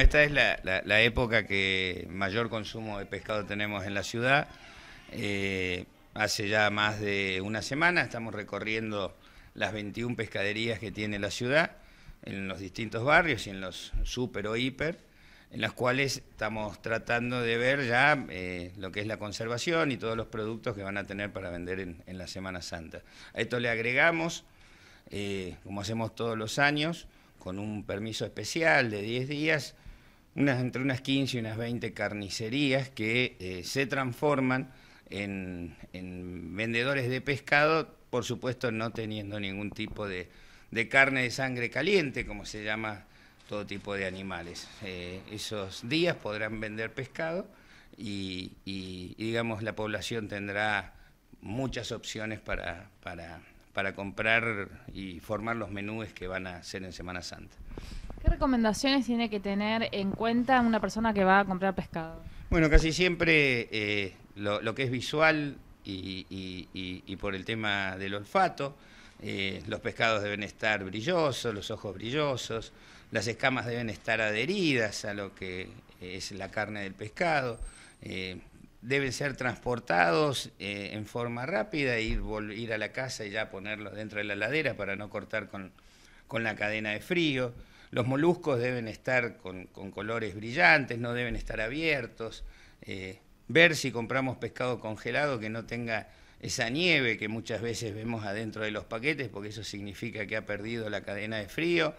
Esta es la, época que mayor consumo de pescado tenemos en la ciudad. Eh, hace ya más de una semana estamos recorriendo las 21 pescaderías que tiene la ciudad en los distintos barrios y en los super o hiper, en las cuales estamos tratando de ver ya eh, lo que es la conservación y todos los productos que van a tener para vender en, la Semana Santa. A esto le agregamos, eh, como hacemos todos los años, con un permiso especial de 10 días, entre unas 15 y unas 20 carnicerías que eh, se transforman en, vendedores de pescado, por supuesto no teniendo ningún tipo de, carne de sangre caliente, como se llama todo tipo de animales. Eh, esos días podrán vender pescado y, y, digamos la población tendrá muchas opciones para, para para comprar y formar los menús que van a hacer en Semana Santa. ¿Qué recomendaciones tiene que tener en cuenta una persona que va a comprar pescado? Bueno, casi siempre eh, lo, que es visual y, por el tema del olfato, eh, los pescados deben estar brillosos, los ojos brillosos, las escamas deben estar adheridas a lo que es la carne del pescado. Eh, deben ser transportados eh, en forma rápida, ir, ir a la casa y ya ponerlos dentro de la ladera para no cortar con, la cadena de frío. Los moluscos deben estar con, colores brillantes, no deben estar abiertos. Eh, ver si compramos pescado congelado que no tenga esa nieve que muchas veces vemos adentro de los paquetes, porque eso significa que ha perdido la cadena de frío,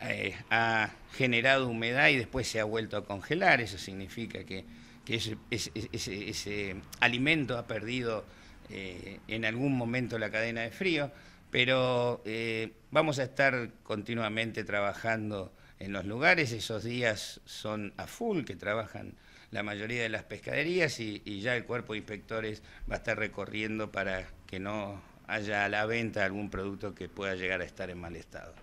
eh, ha generado humedad y después se ha vuelto a congelar. Eso significa que que ese, alimento ha perdido eh, en algún momento la cadena de frío, pero eh, vamos a estar continuamente trabajando en los lugares, esos días son a full que trabajan la mayoría de las pescaderías y ya el cuerpo de inspectores va a estar recorriendo para que no haya a la venta algún producto que pueda llegar a estar en mal estado.